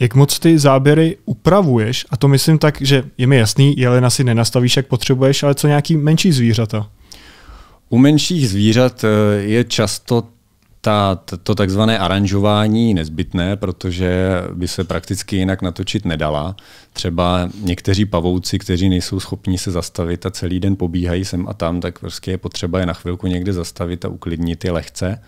Jak moc ty záběry upravuješ? A to myslím tak, že je mi jasný, jelena si nenastavíš, jak potřebuješ, ale co nějaký menší zvířata? U menších zvířat eh, je často ta, to takzvané aranžování nezbytné, protože by se prakticky jinak natočit nedala. Třeba někteří pavouci, kteří nejsou schopni se zastavit a celý den pobíhají sem a tam, tak prostě je potřeba je na chvilku někde zastavit a uklidnit je lehce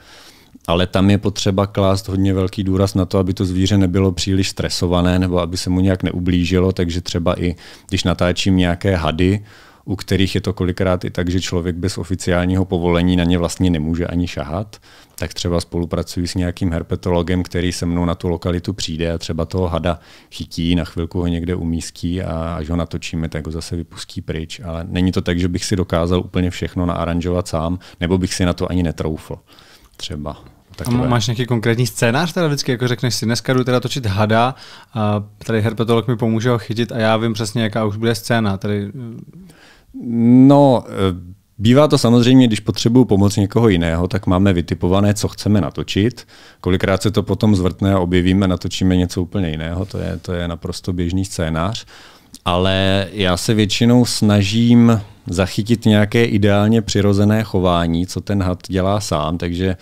ale tam je potřeba klást hodně velký důraz na to, aby to zvíře nebylo příliš stresované nebo aby se mu nějak neublížilo, takže třeba i když natáčím nějaké hady, u kterých je to kolikrát i tak, že člověk bez oficiálního povolení na ně vlastně nemůže ani šahat, tak třeba spolupracuji s nějakým herpetologem, který se mnou na tu lokalitu přijde a třeba toho hada chytí, na chvilku ho někde umístí a až ho natočíme, tak ho zase vypustí pryč. Ale není to tak, že bych si dokázal úplně všechno naaranžovat sám, nebo bych si na to ani netroufl třeba. Takové. A máš nějaký konkrétní scénář teda vždycky, jako řekneš si, dneska jdu teda točit hada, a tady herpetolog mi pomůže ho chytit a já vím přesně, jaká už bude scéna. Tady... Eh, no, eh, Bývá to samozřejmě, když potřebuju pomoc někoho jiného, tak máme vytipované, co chceme natočit. Kolikrát se to potom zvrtne a objevíme, natočíme něco úplně jiného, to je, to je naprosto běžný scénář ale já se většinou snažím zachytit nějaké ideálně přirozené chování, co ten had dělá sám, takže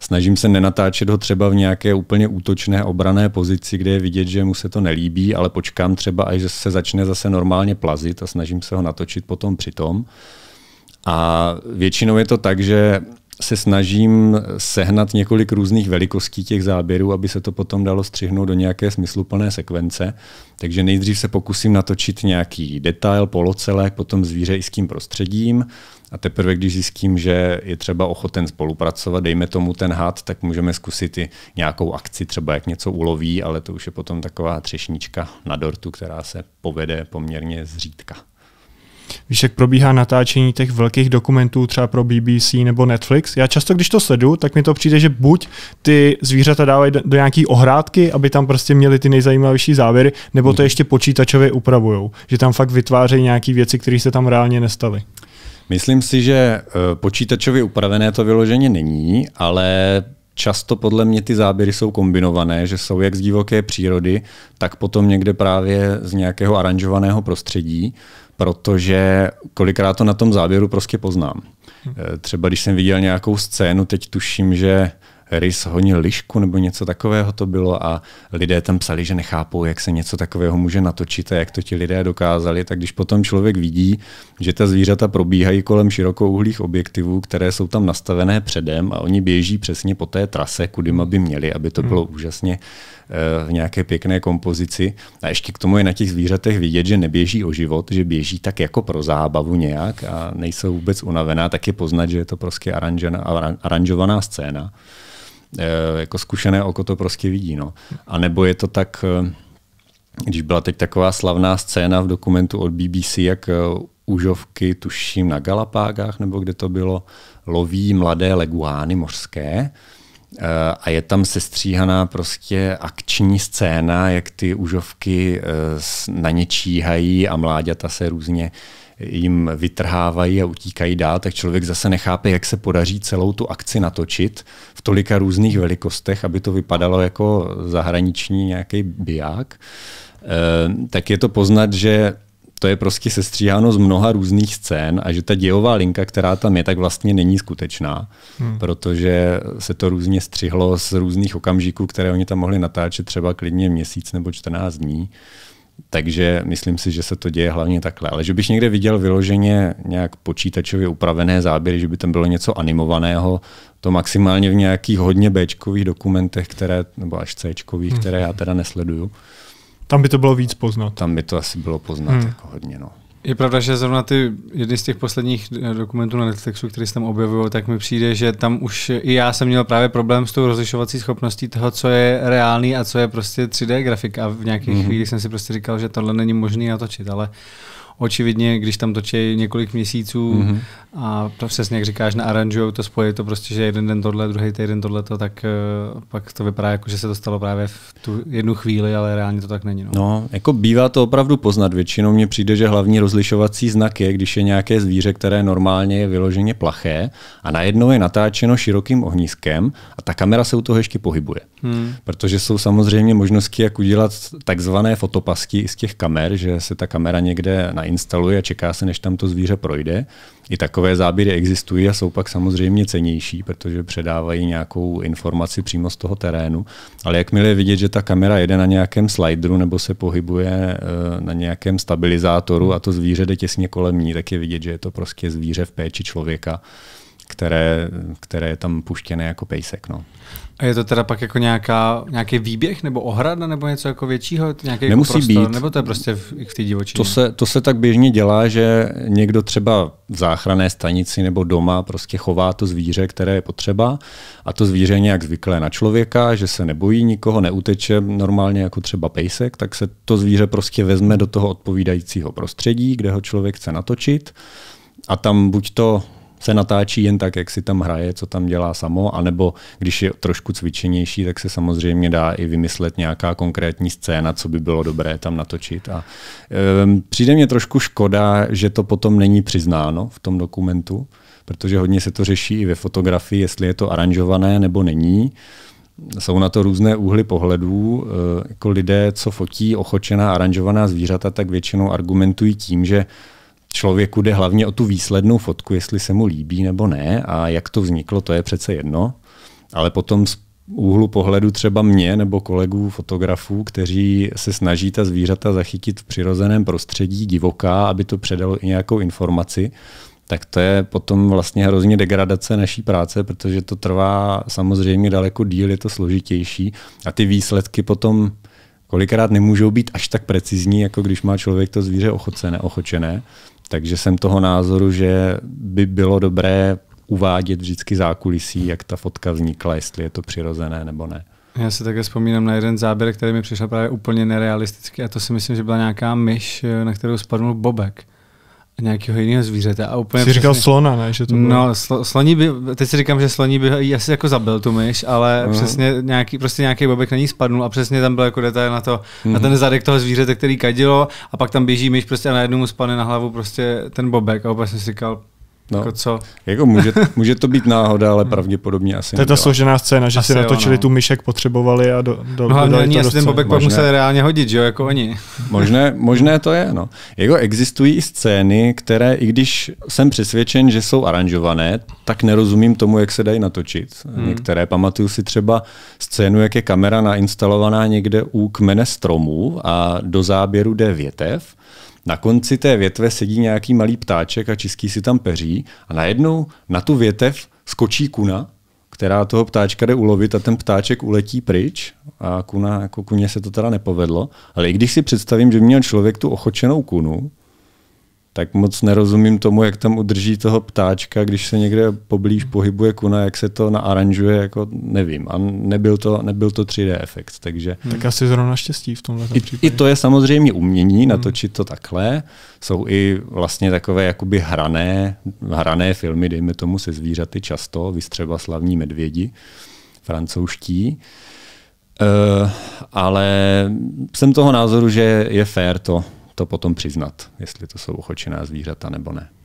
snažím se nenatáčet ho třeba v nějaké úplně útočné obrané pozici, kde je vidět, že mu se to nelíbí, ale počkám třeba, až se začne zase normálně plazit a snažím se ho natočit potom přitom. A většinou je to tak, že se snažím sehnat několik různých velikostí těch záběrů, aby se to potom dalo střihnout do nějaké smysluplné sekvence. Takže nejdřív se pokusím natočit nějaký detail, polocelek, potom zvíře i s tím prostředím. A teprve, když zjistím, že je třeba ochoten spolupracovat, dejme tomu ten had, tak můžeme zkusit i nějakou akci, třeba jak něco uloví, ale to už je potom taková třešnička na dortu, která se povede poměrně zřídka víš, jak probíhá natáčení těch velkých dokumentů třeba pro BBC nebo Netflix. Já často, když to sledu, tak mi to přijde, že buď ty zvířata dávají do nějaký ohrádky, aby tam prostě měli ty nejzajímavější závěry, nebo to mhm. ještě počítačově upravujou, že tam fakt vytvářejí nějaké věci, které se tam reálně nestaly. Myslím si, že eh, počítačově upravené to vyloženě není, ale často podle mě ty záběry jsou kombinované, že jsou jak z divoké přírody, tak potom někde právě z nějakého aranžovaného prostředí, protože kolikrát to na tom záběru prostě poznám. Hm. E, třeba když jsem viděl nějakou scénu, teď tuším, že rys honil lišku nebo něco takového to bylo a lidé tam psali, že nechápou, jak se něco takového může natočit a jak to ti lidé dokázali, tak když potom člověk vidí, že ta zvířata probíhají kolem širokouhlých objektivů, které jsou tam nastavené předem a oni běží přesně po té trase, kudy by měli, aby to hmm. bylo hmm. úžasně eh, v nějaké pěkné kompozici. A ještě k tomu je na těch zvířatech vidět, že neběží o život, že běží tak jako pro zábavu nějak a nejsou vůbec unavená, tak je poznat, že je to prostě aranžovaná, aranžovaná scéna. Eh, jako zkušené oko to prostě vidí. No. A nebo je to tak, eh, když byla teď taková slavná scéna v dokumentu od BBC, jak eh, užovky, tuším na Galapágách, nebo kde to bylo, loví mladé leguány mořské, Eh, a je tam sestříhaná prostě akční scéna, jak ty užovky eh, na ně číhají a mláďata se různě jim vytrhávají a utíkají dál, tak člověk zase nechápe, jak se podaří celou tu akci natočit v tolika různých velikostech, aby to vypadalo jako zahraniční nějaký biják. Eh, tak je to poznat, že to je prostě sestříháno z mnoha různých scén a že ta dějová linka, která tam je, tak vlastně není skutečná, hmm. protože se to různě střihlo z různých okamžiků, které oni tam mohli natáčet třeba klidně měsíc nebo 14 dní. Takže myslím si, že se to děje hlavně takhle. Ale že bych někde viděl vyloženě nějak počítačově upravené záběry, že by tam bylo něco animovaného, to maximálně v nějakých hodně Bčkových dokumentech, které, nebo až Cčkových, hmm. které já teda nesleduju. Tam by to bylo víc poznat. Tam by to asi bylo poznat hmm. jako hodně, no. Je pravda, že zrovna ty, jedny z těch posledních eh, dokumentů na Netflixu, který se tam objevují, tak mi přijde, že tam už i já jsem měl právě problém s tou rozlišovací schopností toho, co je reálný a co je prostě 3D grafik. A v nějakých mm-hmm. chvílích jsem si prostě říkal, že tohle není možné natočit, ale očividně, když tam točí několik měsíců mm-hmm. a to přesně jak říkáš, naaranžují to, spojí to prostě, že jeden den tohle, druhý týden to tak uh, pak to vypadá jako, že se to stalo právě v tu jednu chvíli, ale reálně to tak není. No, no jako bývá to opravdu poznat. Většinou mně přijde, že hlavní rozlišovací znak je, když je nějaké zvíře, které normálně je vyloženě plaché a najednou je natáčeno širokým ohniskem a ta kamera se u toho ještě pohybuje. Hmm. Protože jsou samozřejmě možnosti, jak udělat takzvané fotopasky z těch kamer, že se ta kamera někde na nainstaluje a čeká se, než tam to zvíře projde. I takové záběry existují a jsou pak samozřejmě cenější, protože předávají nějakou informaci přímo z toho terénu. Ale jakmile je vidět, že ta kamera jede na nějakém slideru nebo se pohybuje eh, na nějakém stabilizátoru a to zvíře jde těsně kolem ní, tak je vidět, že je to prostě zvíře v péči člověka které, které je tam puštěné jako pejsek. No. A je to teda pak jako nějaká, nějaký výběh nebo ohrada nebo něco jako většího? Nějaký jako Nemusí jako prostor, být. Nebo to je prostě v, v té divočině? To se, to se tak běžně dělá, že někdo třeba v záchrané stanici nebo doma prostě chová to zvíře, které je potřeba a to zvíře je nějak zvyklé na člověka, že se nebojí nikoho, neuteče normálně jako třeba pejsek, tak se to zvíře prostě vezme do toho odpovídajícího prostředí, kde ho člověk chce natočit a tam buď to se natáčí jen tak, jak si tam hraje, co tam dělá samo, anebo když je trošku cvičenější, tak se samozřejmě dá i vymyslet nějaká konkrétní scéna, co by bylo dobré tam natočit. A, um, přijde mě trošku škoda, že to potom není přiznáno v tom dokumentu, protože hodně se to řeší i ve fotografii, jestli je to aranžované nebo není. Jsou na to různé úhly pohledů. Ehm, jako lidé, co fotí ochočená aranžovaná zvířata, tak většinou argumentují tím, že člověku jde hlavně o tu výslednou fotku, jestli se mu líbí nebo ne a jak to vzniklo, to je přece jedno. Ale potom z úhlu pohledu třeba mě nebo kolegů fotografů, kteří se snaží ta zvířata zachytit v přirozeném prostředí divoká, aby to předalo i nějakou informaci, tak to je potom vlastně hrozně degradace naší práce, protože to trvá samozřejmě daleko díl, je to složitější a ty výsledky potom kolikrát nemůžou být až tak precizní, jako když má člověk to zvíře ochocené, ochočené. Takže jsem toho názoru, že by bylo dobré uvádět vždycky zákulisí, jak ta fotka vznikla, jestli je to přirozené nebo ne. Já si také vzpomínám na jeden záběr, který mi přišel právě úplně nerealistický a to si myslím, že byla nějaká myš, na kterou spadnul bobek nějakého jiného zvířete. A úplně jsi říkal přesně, slona, ne? Že to bylo... No, slo, sloní by, teď si říkám, že sloní by ji asi jako zabil tu myš, ale no. přesně nějaký, prostě nějaký bobek na ní spadnul a přesně tam byl jako detail na, to, mm-hmm. na mhm. ten zadek toho zvířete, který kadilo a pak tam běží myš prostě a najednou mu spadne na hlavu prostě ten bobek a úplně jsem si říkal, No. Jako co? Jako může, může to být náhoda, ale pravděpodobně asi To je ta složená scéna, že asi si natočili jo, no. tu myšek, potřebovali a do, do, no, hlavně dodali to do ten bobek pak musel reálně hodit, že jo, jako oni. možné, možné to je, no. Jako existují i scény, které, i když jsem přesvědčen, že jsou aranžované, tak nerozumím tomu, jak se dají natočit. Hmm. Některé, pamatuju si třeba scénu, jak je kamera nainstalovaná někde u kmene stromů a do záběru jde větev na konci té větve sedí nějaký malý ptáček a čistí si tam peří a najednou na tu větev skočí kuna, která toho ptáčka jde ulovit a ten ptáček uletí pryč a kuna, jako kuně se to teda nepovedlo. Ale i když si představím, že měl člověk tu ochočenou kunu, tak moc nerozumím tomu, jak tam udrží toho ptáčka, když se někde poblíž pohybuje kuna, jak se to naaranžuje, jako nevím. A nebyl to, nebyl to 3D efekt, takže... Hmm. Tak asi zrovna štěstí v tomhle I, I to je samozřejmě umění, hmm. natočit to takhle. Jsou i vlastně takové jakoby hrané, hrané filmy, dejme tomu se zvířaty často, vystřeba slavní medvědi, francouzští. Uh, ale jsem toho názoru, že je fér to to potom přiznat, jestli to jsou ochočená zvířata nebo ne.